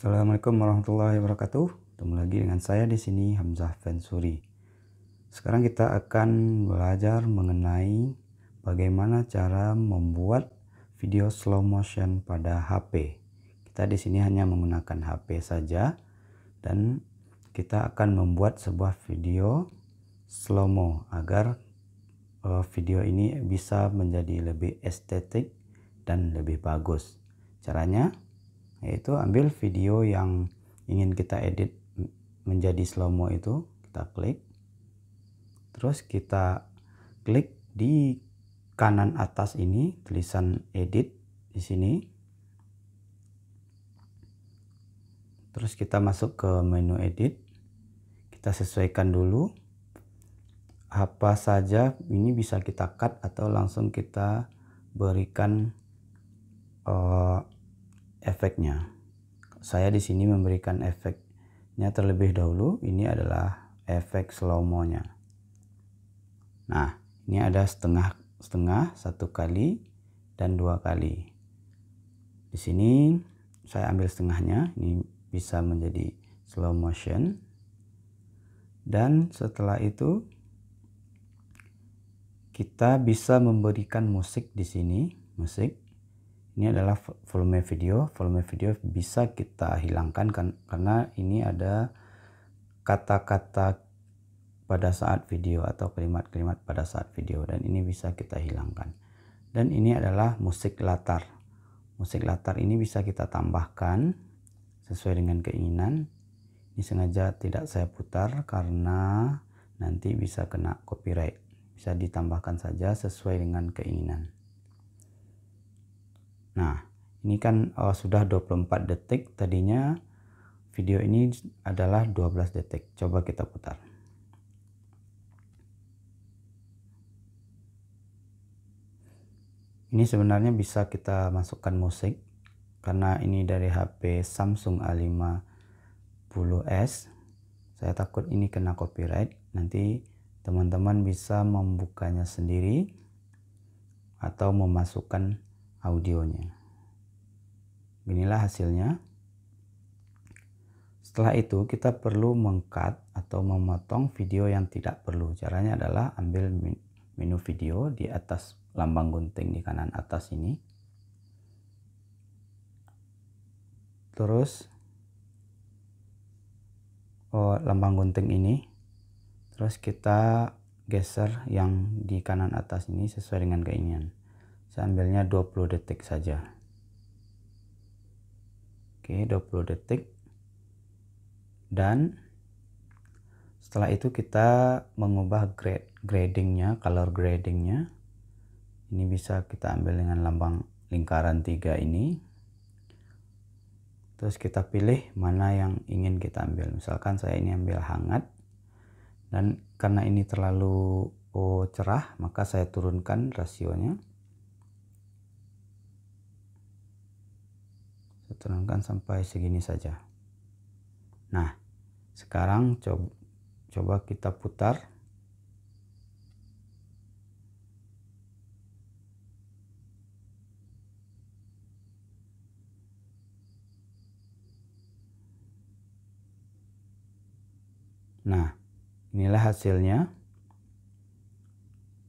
Assalamualaikum warahmatullahi wabarakatuh. Ketemu lagi dengan saya di sini Hamzah Fensuri. Sekarang kita akan belajar mengenai bagaimana cara membuat video slow motion pada HP. Kita di sini hanya menggunakan HP saja dan kita akan membuat sebuah video slow mo agar eh, video ini bisa menjadi lebih estetik dan lebih bagus. Caranya yaitu ambil video yang ingin kita edit menjadi slow mo itu kita klik terus kita klik di kanan atas ini tulisan edit di sini terus kita masuk ke menu edit kita sesuaikan dulu apa saja ini bisa kita cut atau langsung kita berikan uh, efeknya. Saya di sini memberikan efeknya terlebih dahulu. Ini adalah efek slow mo Nah, ini ada setengah setengah satu kali dan dua kali. Di sini saya ambil setengahnya. Ini bisa menjadi slow motion. Dan setelah itu kita bisa memberikan musik di sini, musik ini adalah volume video volume video bisa kita hilangkan kan? karena ini ada kata-kata pada saat video atau kalimat-kalimat pada saat video dan ini bisa kita hilangkan dan ini adalah musik latar musik latar ini bisa kita tambahkan sesuai dengan keinginan ini sengaja tidak saya putar karena nanti bisa kena copyright bisa ditambahkan saja sesuai dengan keinginan Nah, ini kan uh, sudah 24 detik tadinya video ini adalah 12 detik. Coba kita putar. Ini sebenarnya bisa kita masukkan musik karena ini dari HP Samsung A50s. Saya takut ini kena copyright. Nanti teman-teman bisa membukanya sendiri atau memasukkan audionya. Inilah hasilnya. Setelah itu kita perlu mengcut atau memotong video yang tidak perlu. Caranya adalah ambil menu video di atas lambang gunting di kanan atas ini. Terus oh, lambang gunting ini. Terus kita geser yang di kanan atas ini sesuai dengan keinginan sambilnya 20 detik saja oke 20 detik dan setelah itu kita mengubah grade gradingnya color gradingnya ini bisa kita ambil dengan lambang lingkaran tiga ini terus kita pilih mana yang ingin kita ambil misalkan saya ini ambil hangat dan karena ini terlalu oh, cerah maka saya turunkan rasionya saya sampai segini saja nah sekarang coba, coba kita putar Nah, inilah hasilnya.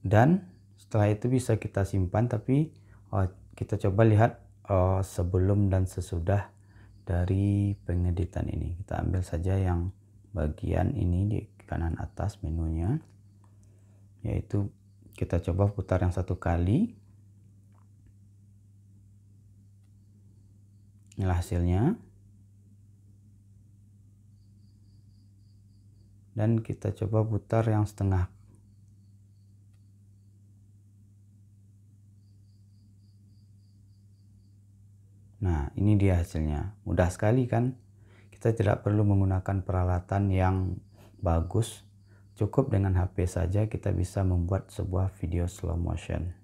Dan setelah itu bisa kita simpan, tapi oh, kita coba lihat uh, sebelum dan sesudah dari pengeditan ini. Kita ambil saja yang bagian ini di kanan atas menunya. Yaitu kita coba putar yang satu kali. Inilah hasilnya. Dan kita coba putar yang setengah Nah, ini dia hasilnya. Mudah sekali kan? Kita tidak perlu menggunakan peralatan yang bagus. Cukup dengan HP saja kita bisa membuat sebuah video slow motion.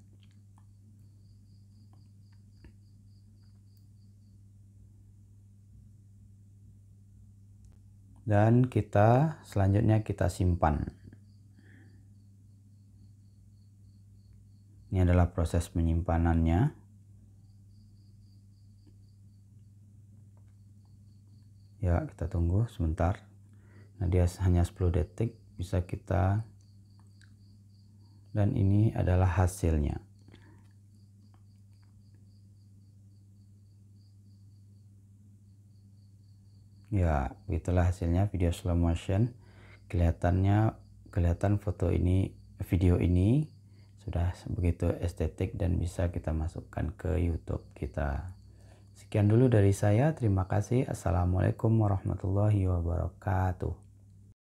Dan kita selanjutnya kita simpan. Ini adalah proses penyimpanannya. ya kita tunggu sebentar nah dia hanya 10 detik bisa kita dan ini adalah hasilnya ya itulah hasilnya video slow motion kelihatannya kelihatan foto ini video ini sudah begitu estetik dan bisa kita masukkan ke YouTube kita Sekian dulu dari saya. Terima kasih. Assalamualaikum warahmatullahi wabarakatuh.